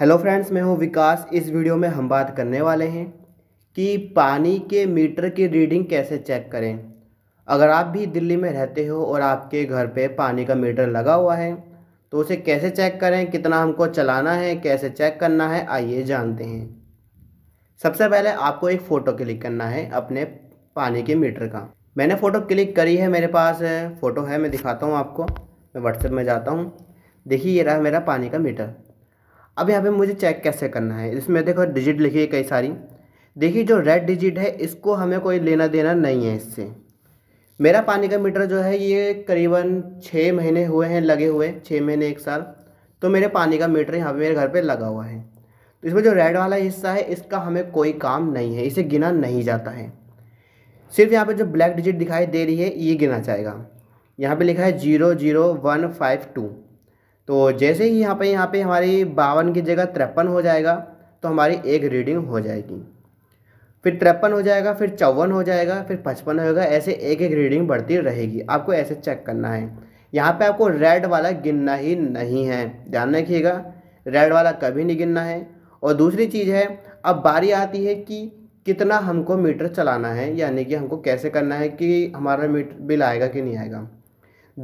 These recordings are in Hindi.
हेलो फ्रेंड्स मैं हूं विकास इस वीडियो में हम बात करने वाले हैं कि पानी के मीटर की रीडिंग कैसे चेक करें अगर आप भी दिल्ली में रहते हो और आपके घर पे पानी का मीटर लगा हुआ है तो उसे कैसे चेक करें कितना हमको चलाना है कैसे चेक करना है आइए जानते हैं सबसे पहले आपको एक फ़ोटो क्लिक करना है अपने पानी के मीटर का मैंने फ़ोटो क्लिक करी है मेरे पास फ़ोटो है मैं दिखाता हूँ आपको मैं व्हाट्सएप में जाता हूँ देखिए ये रहा मेरा पानी का मीटर अब यहाँ पे मुझे चेक कैसे करना है इसमें देखो डिजिट लिखी है कई सारी देखिए जो रेड डिजिट है इसको हमें कोई लेना देना नहीं है इससे मेरा पानी का मीटर जो है ये करीबन छः महीने हुए हैं लगे हुए छः महीने एक साल तो मेरे पानी का मीटर यहाँ पे मेरे घर पे लगा हुआ है तो इसमें जो रेड वाला हिस्सा है इसका हमें कोई काम नहीं है इसे गिना नहीं जाता है सिर्फ यहाँ पर जो ब्लैक डिजिट दिखाई दे रही है ये गिना जाएगा यहाँ पे लिखा है zero zero one five two तो जैसे ही यहाँ पे यहाँ पे हमारी बावन की जगह तिरपन हो जाएगा तो हमारी एक रीडिंग हो जाएगी फिर तिरपन हो जाएगा फिर चौवन हो जाएगा फिर पचपन हो जाएगा ऐसे एक एक रीडिंग बढ़ती रहेगी आपको ऐसे चेक करना है यहाँ पे आपको रेड वाला गिनना ही नहीं है ध्यान रखिएगा रेड वाला कभी नहीं गिनना है और दूसरी चीज़ है अब बारी आती है कि कितना हमको मीटर चलाना है यानी कि हमको कैसे करना है कि हमारा मीटर बिल आएगा कि नहीं आएगा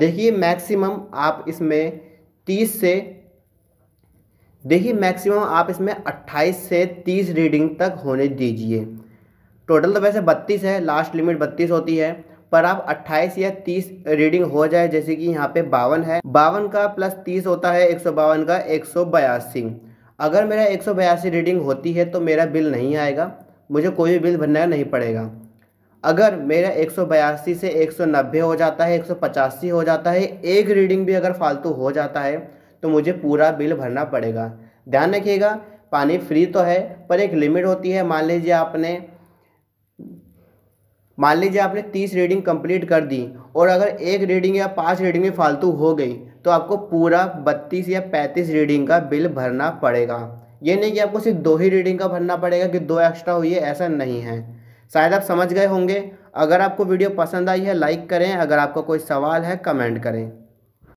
देखिए मैक्सिमम आप इसमें तीस से देखिए मैक्सिमम आप इसमें अट्ठाईस से तीस रीडिंग तक होने दीजिए टोटल तो वैसे बत्तीस है लास्ट लिमिट बत्तीस होती है पर आप अट्ठाईस या तीस रीडिंग हो जाए जैसे कि यहाँ पे बावन है बावन का प्लस तीस होता है एक का एक अगर मेरा एक रीडिंग होती है तो मेरा बिल नहीं आएगा मुझे कोई भी बिल भरना नहीं पड़ेगा अगर मेरा एक से एक हो जाता है एक हो जाता है एक रीडिंग भी अगर फालतू हो जाता है तो मुझे पूरा बिल भरना पड़ेगा ध्यान रखिएगा पानी फ्री तो है पर एक लिमिट होती है मान लीजिए आपने मान लीजिए आपने तीस रीडिंग कंप्लीट कर दी और अगर एक रीडिंग या पांच रीडिंग में फालतू हो गई तो आपको पूरा बत्तीस या पैंतीस रीडिंग का बिल भरना पड़ेगा ये नहीं कि आपको सिर्फ दो ही रीडिंग का भरना पड़ेगा कि दो एक्स्ट्रा हुई है ऐसा नहीं है शायद आप समझ गए होंगे अगर आपको वीडियो पसंद आई है लाइक करें अगर आपका कोई सवाल है कमेंट करें